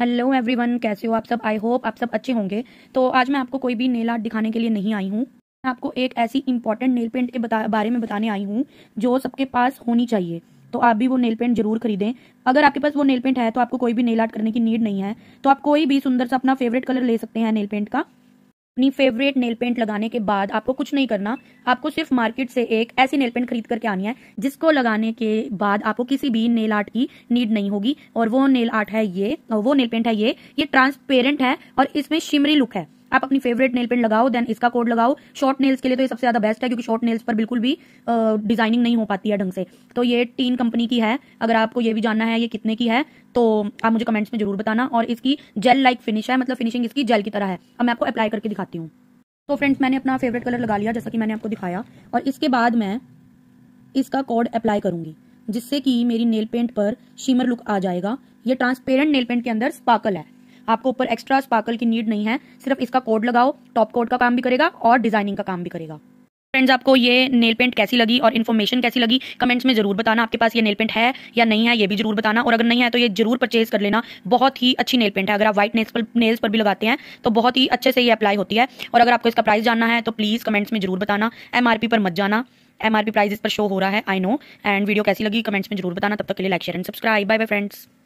hello everyone कैसे हो आप सब आई होप आप सब अच्छे होंगे तो आज मैं आपको कोई भी नेल आर्ट दिखाने के लिए नहीं आई हूँ मैं आपको एक ऐसी इंपॉर्टेंट नेल पेंट के बता, बारे में बताने आई हूँ जो सबके पास होनी चाहिए तो आप भी वो नेल पेंट जरूर खरीदें अगर आपके पास वो नेल पेंट है तो आपको कोई भी नेल आर्ट करने की नीड नहीं है तो आप कोई भी सुंदर सा अपना फेवरेट कलर ले सकते हैं नेल पेंट का अपनी फेवरेट नेल पेंट लगाने के बाद आपको कुछ नहीं करना आपको सिर्फ मार्केट से एक ऐसी नेल पेंट खरीद करके आनी है जिसको लगाने के बाद आपको किसी भी नेल आर्ट की नीड नहीं होगी और वो नेल आर्ट है ये वो नेल पेंट है ये ये ट्रांसपेरेंट है और इसमें शिमरी लुक है आप अपनी फेवरेट नेल पेंट लगाओ देन इसका कोड लगाओ शॉर्ट नेल्स के लिए तो ये सबसे ज्यादा बेस्ट है क्योंकि शॉर्ट नेल्स पर बिल्कुल भी डिजाइनिंग नहीं हो पाती है ढंग से तो ये टीन कंपनी की है अगर आपको ये भी जानना है ये कितने की है तो आप मुझे कमेंट्स में जरूर बताना और इसकी जेल लाइक फिनिश है मतलब फिनिशिंग इसकी जेल की तरह है अब मैं आपको अप्लाई करके दिखाती हूँ तो फ्रेंड्स मैंने अपना फेवरेट कलर लगा लिया जैसा कि मैंने आपको दिखाया और इसके बाद मैं इसका कोड अप्लाई करूंगी जिससे कि मेरी नेल पेंट पर शिमर लुक आ जाएगा ये ट्रांसपेरेंट नेल पेंट के अंदर स्पार्कल है आपको ऊपर एक्स्ट्रा स्पार्कल की नीड नहीं है सिर्फ इसका कोड लगाओ टॉप कोड का काम भी करेगा और डिजाइनिंग का काम भी करेगा फ्रेंड्स आपको ये नेल पेंट कैसी लगी और इन्फॉर्मेशन कैसी लगी कमेंट्स में जरूर बताना आपके पास ये नेल पेंट है या नहीं है ये भी जरूर बताना और अगर नहीं है तो ये जरूर परचेज कर लेना बहुत ही अच्छी नेल पेंट है अगर आप व्हाइट नेल्स पर नेल्स पर भी लगाते हैं तो बहुत ही अच्छे से ये अप्लाई होती है और अगर आपको इसका प्राइस जानना है तो प्लीज़ कमेंट्स में जरूर बताना एम पर मत जाना एम आर प्राइस इस पर शो हो रहा है आई नो एंड वीडियो कैसी लगी कमेंट्स में जरूर बताना तब तक के लिए like share and subscribe bye bye friends